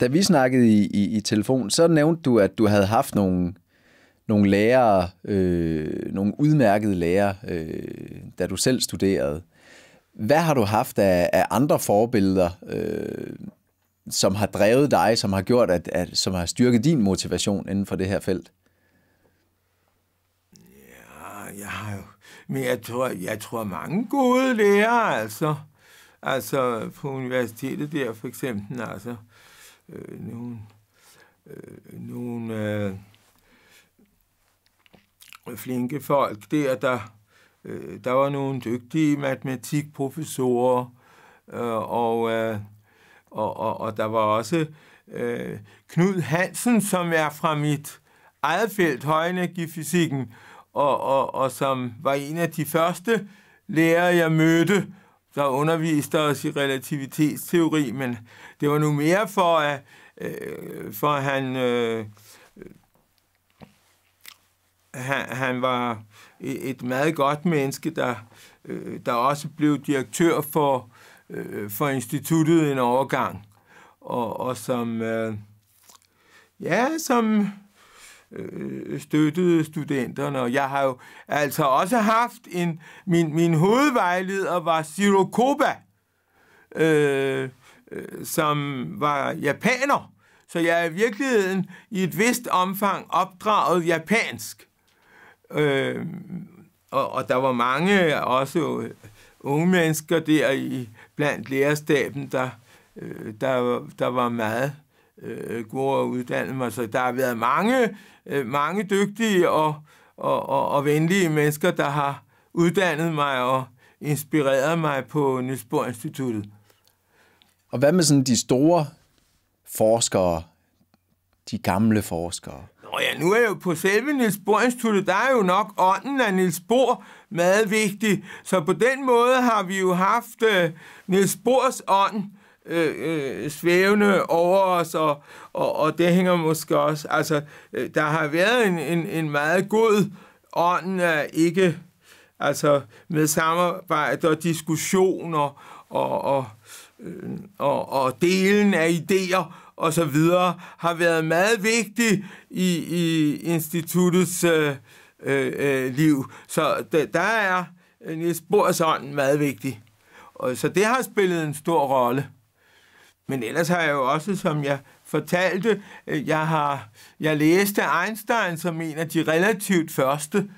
da vi snakkede i, i, i telefon, så nævnte du, at du havde haft nogle, nogle lærere, øh, nogle udmærkede lærere, øh, da du selv studerede. Hvad har du haft af, af andre forbilleder, øh, som har drevet dig, som har gjort, at, at, som har styrket din motivation inden for det her felt? Ja, jeg har jo... Men jeg tror, jeg tror mange gode lærere, altså. Altså på universitetet der, for eksempel, altså. Øh, øh, nogle, øh, nogle øh, flinke folk der, der, øh, der var nogle dygtige matematikprofessorer, øh, og, øh, og, og, og der var også øh, Knud Hansen, som er fra mit eget felt, højenergifysikken, og, og, og som var en af de første lærere, jeg mødte, der underviste os i relativitetsteori, men det var nu mere for, at, øh, for at han, øh, han, han var et meget godt menneske, der, øh, der også blev direktør for, øh, for instituttet en overgang, og, og som, øh, ja, som øh, støttede studenterne, og jeg har jo altså også haft en, min, min hovedvejleder var Siro Koba, øh, øh, som var japaner, så jeg er i virkeligheden i et vist omfang opdraget japansk. Øh, og, og der var mange også unge mennesker der i, blandt lærerstaben, der, øh, der, der var meget øh, gå og uddanne mig. Så der har været mange, øh, mange dygtige og, og, og, og venlige mennesker, der har uddannet mig og inspireret mig på Niels Bohr Instituttet. Og hvad med sådan de store forskere, de gamle forskere? Nå ja, nu er jeg jo på selve Niels Bohr Instituttet, der er jo nok ånden af Niels Bohr meget vigtig. Så på den måde har vi jo haft øh, Niels Bohrs ånd, øh, øh, øh, svævende over os, og, og, og det hænger måske også... Altså, øh, der har været en, en, en meget god ånd af ikke... Altså, med samarbejde og diskussioner og, og, øh, og, og delen af idéer og så videre, har været meget vigtig i, i instituttets øh, øh, øh liv. Så d- der er Niels Borsånd meget vigtig. Og så det har spillet en stor rolle. Men ellers har jeg jo også, som jeg fortalte, øh, jeg har jeg læste Einstein som en af de relativt første,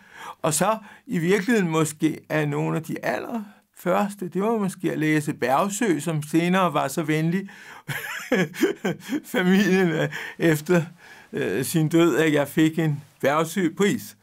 og så i virkeligheden måske af nogle af de aller første, det var måske at læse Bergsø, som senere var så venlig familien øh, efter øh, sin død, at jeg fik en Bergsø-pris.